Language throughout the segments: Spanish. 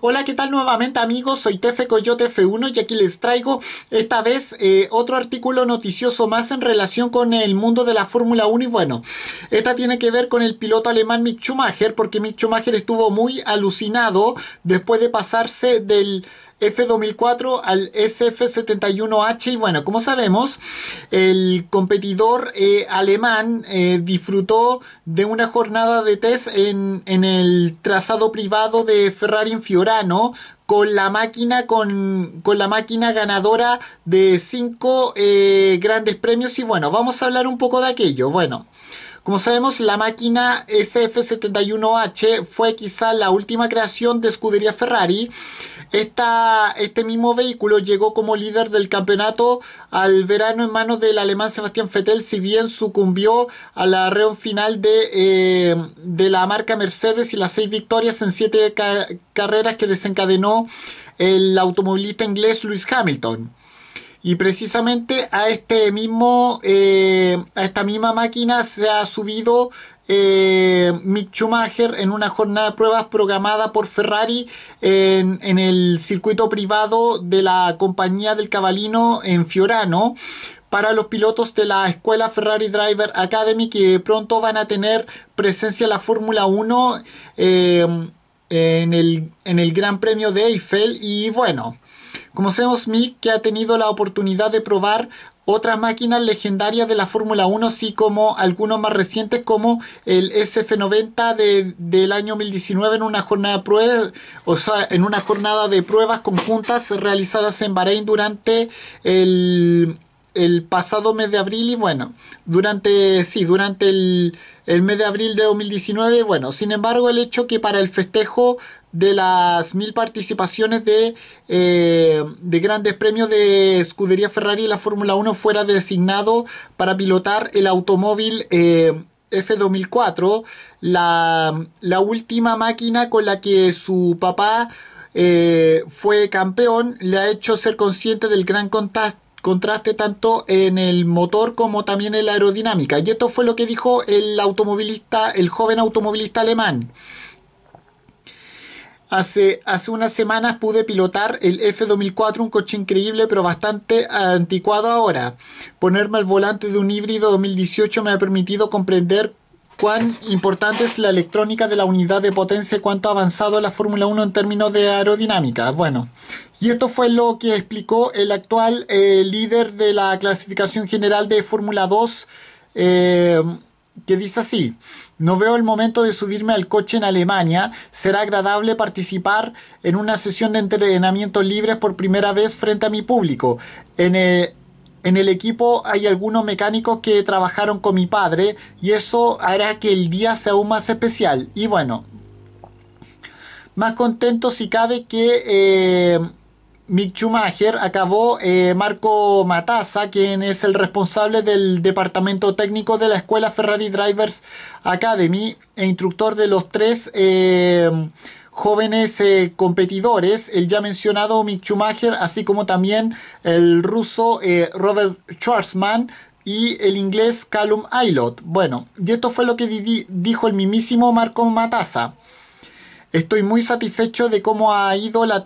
Hola, ¿qué tal nuevamente amigos? Soy Tefe Coyote F1 y aquí les traigo esta vez eh, otro artículo noticioso más en relación con el mundo de la Fórmula 1 y bueno, esta tiene que ver con el piloto alemán Mick Schumacher porque Mick Schumacher estuvo muy alucinado después de pasarse del F2004 al SF71H y bueno, como sabemos, el competidor eh, alemán eh, disfrutó de una jornada de test en, el trazado privado de Ferrari en Fiorano con la máquina con, la máquina ganadora de cinco eh, grandes premios y bueno vamos a hablar un poco de aquello bueno como sabemos, la máquina SF71H fue quizá la última creación de escudería Ferrari este mismo vehículo llegó como líder del campeonato al verano en manos del alemán Sebastián Vettel, si bien sucumbió a la reunión final eh, de, la marca Mercedes y las seis victorias en siete carreras que desencadenó el automovilista inglés Lewis Hamilton. Y precisamente a este mismo, eh, a esta misma máquina se ha subido eh, Mick Schumacher en una jornada de pruebas programada por Ferrari en, el circuito privado de la compañía del cabalino en Fiorano para los pilotos de la escuela Ferrari Driver Academy que pronto van a tener presencia en la Fórmula 1 eh, en, el, en el Gran Premio de Eiffel y bueno Conocemos Mick que ha tenido la oportunidad de probar otras máquinas legendarias de la Fórmula 1, así como algunos más recientes como el SF90 del año 2019 en una jornada de o sea, en una jornada de pruebas conjuntas realizadas en Bahrein durante el el pasado mes de abril y bueno, durante, sí, durante el, mes de abril de 2019, bueno, sin embargo el hecho que para el festejo de las mil participaciones de, eh, de grandes premios de escudería Ferrari y la Fórmula 1 fuera designado para pilotar el automóvil eh, F2004, la, última máquina con la que su papá eh, fue campeón, le ha hecho ser consciente del gran contacto contraste tanto en el motor como también en la aerodinámica. Y esto fue lo que dijo el automovilista, el joven automovilista alemán. Hace, hace unas semanas pude pilotar el F2004, un coche increíble pero bastante anticuado ahora. Ponerme al volante de un híbrido 2018 me ha permitido comprender cuán importante es la electrónica de la unidad de potencia y cuánto ha avanzado la Fórmula 1 en términos de aerodinámica. Bueno, y esto fue lo que explicó el actual eh, líder de la clasificación general de Fórmula 2, eh, que dice así, no veo el momento de subirme al coche en Alemania, será agradable participar en una sesión de entrenamiento libre por primera vez frente a mi público. Eh, en el, equipo hay algunos mecánicos que trabajaron con mi padre y eso hará que el día sea aún más especial. Y bueno, más contento si cabe que... Mick Schumacher, acabó eh, Marco Matassa, quien es el responsable del departamento técnico de la escuela Ferrari Drivers Academy e instructor de los tres eh, jóvenes eh, competidores, el ya mencionado Mick Schumacher, así como también el ruso Robert Schwarzman, y el inglés Callum Aylot. Bueno, y esto fue lo que dijo el mismísimo Marco Matassa. Estoy muy satisfecho de cómo ha ido la,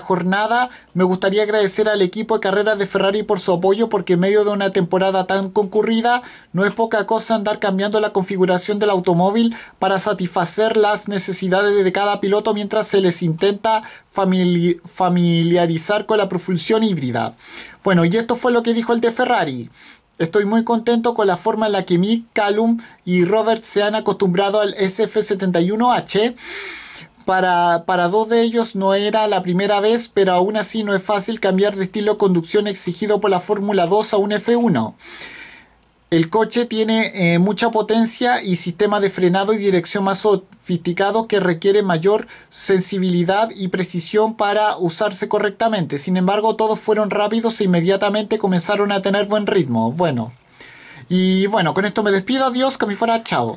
jornada. Me gustaría agradecer al equipo de carreras de Ferrari por su apoyo porque en medio de una temporada tan concurrida no es poca cosa andar cambiando la configuración del automóvil para satisfacer las necesidades de cada piloto mientras se les intenta familiarizar con la propulsión híbrida. Bueno, y esto fue lo que dijo el de Ferrari. Estoy muy contento con la forma en la que Mick, Callum y Robert se han acostumbrado al SF71H. Para, dos de ellos no era la primera vez, pero aún así no es fácil cambiar de estilo de conducción exigido por la Fórmula 2 a un F1. El coche tiene eh, mucha potencia y sistema de frenado y dirección más sofisticado que requiere mayor sensibilidad y precisión para usarse correctamente. Sin embargo, todos fueron rápidos e inmediatamente comenzaron a tener buen ritmo. Bueno. Y bueno, con esto me despido. Adiós, que me fuera. Chao.